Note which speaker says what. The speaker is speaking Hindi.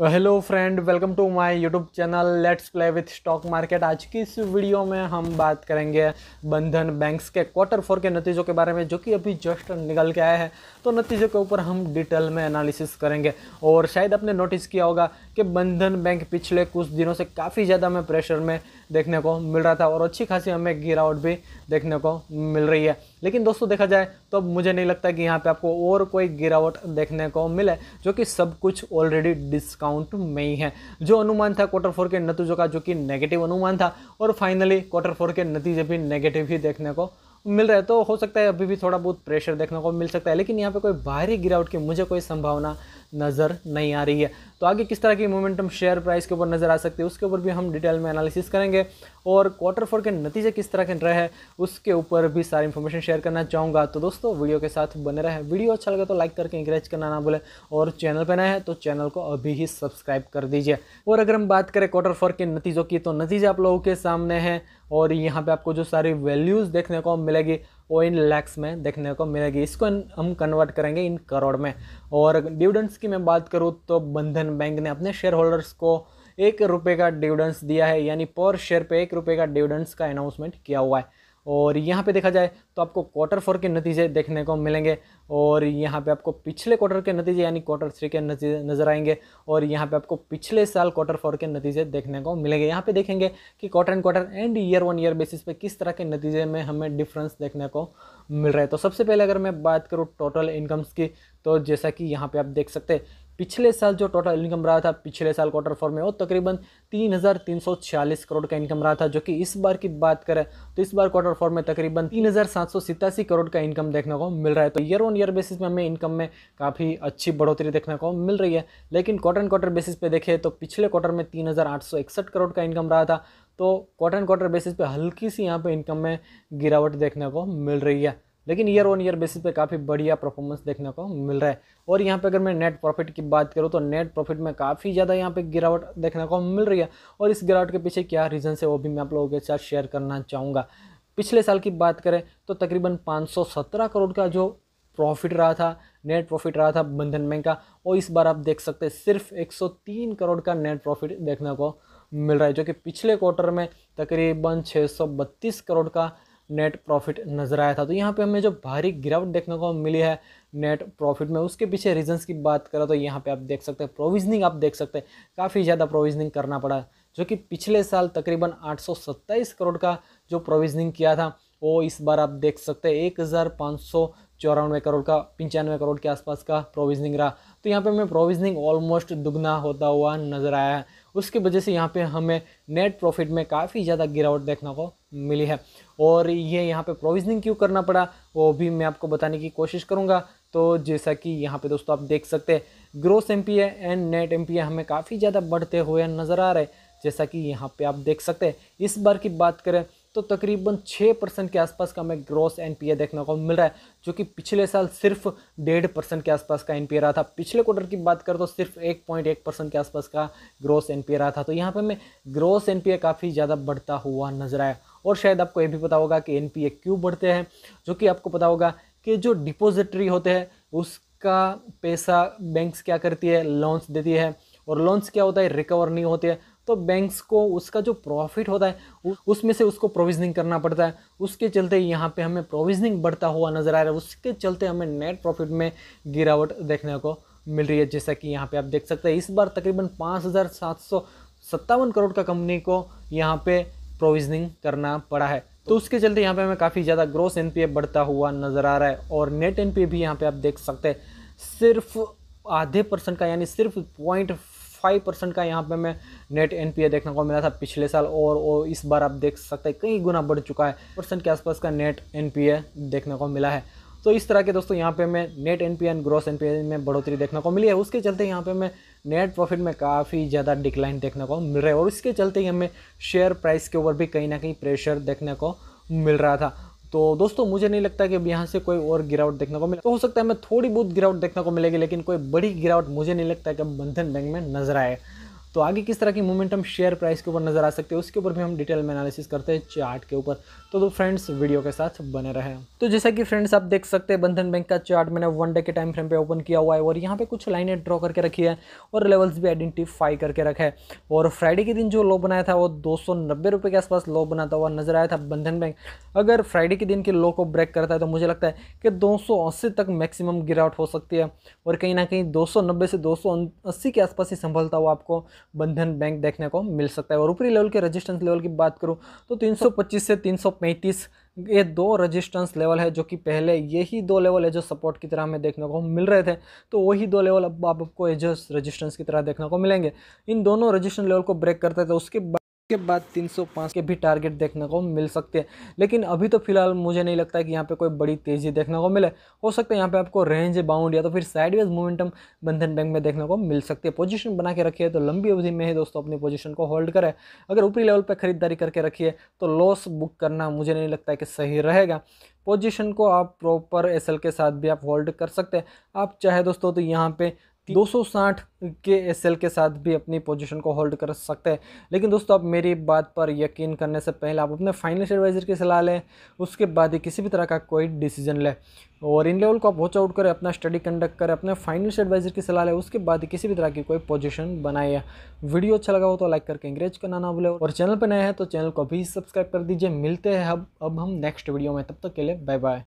Speaker 1: hello friend welcome to my YouTube channel let's play with stock market आज की इस वीडियो में हम बात करेंगे बंधन बैंक्स के क्वार्टर फोर के नतीजों के बारे में जो कि अभी जस्ट निकल के आया है तो नतीजों के ऊपर हम डिटेल में एनालिसिस करेंगे और शायद आपने नोटिस किया होगा कि बंधन बैंक पिछले कुछ दिनों से काफ़ी ज़्यादा में प्रेशर में देखने को मिल रहा था और अच्छी खासी हमें गिरावट भी देखने को मिल रही है लेकिन दोस्तों देखा जाए तो मुझे नहीं लगता कि यहाँ पे आपको और कोई गिरावट देखने को मिले जो कि सब कुछ ऑलरेडी डिस्काउंट में ही है जो अनुमान था क्वार्टर फोर के नतीजों का जो कि नेगेटिव अनुमान था और फाइनली क्वार्टर फोर के नतीजे भी नेगेटिव ही देखने को मिल रहा है तो हो सकता है अभी भी थोड़ा बहुत प्रेशर देखने को मिल सकता है लेकिन यहाँ पे कोई बाहरी गिरावट की मुझे कोई संभावना नज़र नहीं आ रही है तो आगे किस तरह की मोमेंटम शेयर प्राइस के ऊपर नज़र आ सकती है उसके ऊपर भी हम डिटेल में एनालिसिस करेंगे और क्वार्टर फोर के नतीजे किस तरह के रहे उसके ऊपर भी सारी इन्फॉर्मेशन शेयर करना चाहूँगा तो दोस्तों वीडियो के साथ बने रहें वीडियो अच्छा लगे तो लाइक करके इंकरेज करना ना भूलें और चैनल पर नए हैं तो चैनल को अभी ही सब्सक्राइब कर दीजिए और अगर हम बात करें क्वार्टर फोर के नतीजों की तो नतीजे आप लोगों के सामने हैं और यहाँ पर आपको जो सारी वैल्यूज़ देखने को मिलेगी इन लैक्स में देखने को मिलेगी इसको हम कन्वर्ट करेंगे इन करोड़ में और डिविडेंड्स की मैं बात करूँ तो बंधन बैंक ने अपने शेयर होल्डर्स को एक रुपये का डिविडेंड्स दिया है यानी पर शेयर पे एक रुपये का डिविडेंड्स का अनाउंसमेंट किया हुआ है और यहाँ पे देखा जाए तो आपको क्वार्टर फोर के नतीजे देखने को मिलेंगे और यहाँ पे आपको पिछले क्वार्टर के नतीजे यानी क्वार्टर थ्री के नतीजे नज़र आएंगे और यहाँ पे आपको पिछले साल क्वार्टर फोर के नतीजे देखने को मिलेंगे यहाँ पे देखेंगे कि quarter and quarter and year one year basis पे किस तरह के नतीजे में हमें डिफरेंस देखने को मिल रहा है तो सबसे पहले अगर मैं बात करूँ टोटल इनकम्स की तो जैसा कि यहाँ पर आप देख सकते हैं पिछले साल जो टोटल इनकम रहा था पिछले साल क्वार्टर फोर में वो तकरीबन तीन हज़ार तीन सौ छियालीस करोड़ का इनकम रहा था जो कि इस बार की बात करें तो इस बार क्वार्टर फोर में तकरीबन तीन हज़ार सात सौ सितासी करोड़ का इनकम देखने को मिल रहा है तो ईयर ऑन ईयर बेसिस में हमें इनकम में काफ़ी अच्छी बढ़ोतरी देखने को मिल रही है लेकिन क्वार्टर एंड क्वार्टर बेसिस पे देखें तो पिछले क्वार्टर में तीन हज़ार आठ सौ इकसठ करोड़ का इनकम रहा था तो क्वार्टर एंड क्वार्टर बेसिस पर हल्की सी यहाँ पर इनकम में गिरावट देखने को मिल रही है लेकिन ईयर ऑन ईयर बेसिस पे काफ़ी बढ़िया परफॉर्मेंस देखने को मिल रहा है और यहाँ पे अगर मैं नेट प्रॉफिट की बात करूँ तो नेट प्रॉफिट में काफ़ी ज़्यादा यहाँ पे गिरावट देखने को मिल रही है और इस गिरावट के पीछे क्या रीज़न है वो भी मैं आप लोगों के साथ शेयर करना चाहूँगा पिछले साल की बात करें तो तकरीबन पाँच करोड़ का जो प्रॉफिट रहा था नेट प्रॉफिट रहा था बंधन बैंक का और इस बार आप देख सकते हैं सिर्फ 103 करोड़ का नेट प्रॉफिट देखने को मिल रहा है जो कि पिछले क्वार्टर में तकरीबन छः करोड़ का नेट प्रॉफिट नज़र आया था तो यहाँ पे हमें जो भारी गिरावट देखने को मिली है नेट प्रॉफिट में उसके पीछे रीजंस की बात करें तो यहाँ पे आप देख सकते हैं प्रोविजनिंग आप देख सकते हैं काफ़ी ज़्यादा प्रोविजनिंग करना पड़ा जो कि पिछले साल तकरीबन आठ करोड़ का जो प्रोविजनिंग किया था वो इस बार आप देख सकते हैं एक हज़ार पाँच सौ चौरानवे करोड़ का पंचानवे करोड़ के आसपास का प्रोविजनिंग रहा तो यहाँ पे हमें प्रोविजनिंग ऑलमोस्ट दुगना होता हुआ नज़र आया है उसकी वजह से यहाँ पे हमें नेट प्रॉफिट में काफ़ी ज़्यादा गिरावट देखने को मिली है और ये यहाँ पे प्रोविजनिंग क्यों करना पड़ा वो भी मैं आपको बताने की कोशिश करूँगा तो जैसा कि यहाँ पे दोस्तों आप देख सकते हैं gross M and net M हमें काफ़ी ज़्यादा बढ़ते हुए नज़र आ रहे जैसा कि यहाँ पे आप देख सकते हैं इस बार की बात करें तो तकरीबन छः परसेंट के आसपास का हमें ग्रॉस एन देखने को मिल रहा है जो कि पिछले साल सिर्फ डेढ़ परसेंट के आसपास का एन रहा था पिछले क्वार्टर की बात करें तो सिर्फ एक पॉइंट एक परसेंट के आसपास का ग्रॉस एन रहा था तो यहाँ पर हमें ग्रॉस एन काफ़ी ज़्यादा बढ़ता हुआ नजर आया और शायद आपको ये भी पता होगा कि एन क्यों बढ़ते हैं जो कि आपको पता होगा कि जो डिपोजिटरी होते हैं उसका पैसा बैंक्स क्या करती है लोन्स देती है और लोन्स क्या होता है रिकवर नहीं होते हैं तो बैंक्स को उसका जो प्रॉफिट होता है उसमें से उसको प्रोविजनिंग करना पड़ता है उसके चलते यहाँ पे हमें प्रोविजनिंग बढ़ता हुआ नज़र आ रहा है उसके चलते हमें नेट प्रॉफिट में गिरावट देखने को मिल रही है जैसा कि यहाँ पे आप देख सकते हैं इस बार तकरीबन पाँच हज़ार सात सौ सत्तावन करोड़ का कंपनी को यहाँ पे प्रोविजनिंग करना पड़ा है तो उसके चलते यहाँ पे हमें काफ़ी ज़्यादा ग्रोस एन बढ़ता हुआ नज़र आ रहा है और नेट एन भी यहाँ पे आप देख सकते हैं सिर्फ आधे परसेंट का यानी सिर्फ पॉइंट फाइव परसेंट का यहाँ पे हमें नेट एन देखने को मिला था पिछले साल और, वो इस बार आप देख सकते हैं कई गुना बढ़ चुका है परसेंट के आसपास का नेट एन देखने को मिला है तो इस तरह के दोस्तों यहाँ पे हमें net N P and gross N में बढ़ोतरी देखने को मिली है उसके चलते यहाँ पे हमें नेट प्रॉफिट में काफ़ी ज़्यादा डिक्लाइन देखने को मिल रहा है और इसके चलते ही हमें शेयर प्राइस के ऊपर भी कहीं ना कहीं प्रेशर देखने को मिल रहा था तो दोस्तों मुझे नहीं लगता कि अब यहाँ से कोई और गिरावट देखने को मिले तो हो सकता है हमें थोड़ी बहुत गिरावट देखने को मिलेगी लेकिन कोई बड़ी गिरावट मुझे नहीं लगता कि अब बंधन बैंक में नजर आए तो आगे किस तरह की मोमेंटम शेयर प्राइस के ऊपर नज़र आ सकते हैं उसके ऊपर भी हम डिटेल में एनालिसिस करते हैं चार्ट के ऊपर तो दो फ्रेंड्स वीडियो के साथ बने रहे तो जैसा कि फ्रेंड्स आप देख सकते हैं बंधन बैंक का चार्ट मैंने वन डे के टाइम फ्रेम पर ओपन किया हुआ है और यहाँ पर कुछ लाइनें ड्रॉ करके रखी है और लेवल्स भी आइडेंटिफाई करके रखे है और फ्राइडे के दिन जो लो बनाया था वो दो सौ के आसपास लो बनाता हुआ नजर आया था बंधन बैंक अगर फ्राइडे के दिन के लो को ब्रेक करता है तो मुझे लगता है कि दो तक मैक्सिमम गिरावट हो सकती है और कहीं ना कहीं दो से दो के आसपास ही संभलता हुआ आपको बंधन बैंक देखने को मिल सकता है और ऊपरी लेवल के रजिस्टेंस लेवल की बात करूँ तो 325 से 335 ये दो रजिस्टेंस लेवल है जो कि पहले यही दो लेवल है जो सपोर्ट की तरह हमें देखने को मिल रहे थे तो वही दो लेवल अब आपको एजस्ट रजिस्टेंस की तरह देखने को मिलेंगे इन दोनों रजिस्टेंस लेवल को ब्रेक करते थे उसके के बाद 305 के भी टारगेट देखने को मिल सकते हैं लेकिन अभी तो फिलहाल मुझे नहीं लगता है कि यहाँ पे कोई बड़ी तेज़ी देखने को मिले हो सकता है यहाँ पे आपको रेंज बाउंड या तो फिर साइडवेज मोमेंटम बंधन बैंक में देखने को मिल सकती है पोजीशन बना के रखिए तो लंबी अवधि में ही दोस्तों अपनी पोजिशन को होल्ड करें अगर ऊपरी लेवल पर खरीदारी करके रखिए तो लॉस बुक करना मुझे नहीं लगता है कि सही रहेगा पोजिशन को आप प्रॉपर एस के साथ भी आप होल्ड कर सकते हैं आप चाहे दोस्तों तो यहाँ पे 260 के सेल के साथ भी अपनी पोजीशन को होल्ड कर सकते हैं लेकिन दोस्तों आप मेरी बात पर यकीन करने से पहले आप अपने फाइनेंशियल एडवाइज़र की सलाह लें उसके बाद ही किसी भी तरह का कोई डिसीजन लें और इन लेवल को आप वॉच आउट करें अपना स्टडी कंडक्ट करें अपने फाइनेंशियल एडवाइज़र की सलाह लें उसके बाद ही किसी भी तरह की कोई पोजिशन बनाए वीडियो अच्छा लगा हो तो लाइक करके इंग्रेज करना ना भूलें और चैनल पर नए हैं तो चैनल को भी सब्सक्राइब कर दीजिए मिलते हैं अब अब हम नेक्स्ट वीडियो में तब तक के लिए बाय बाय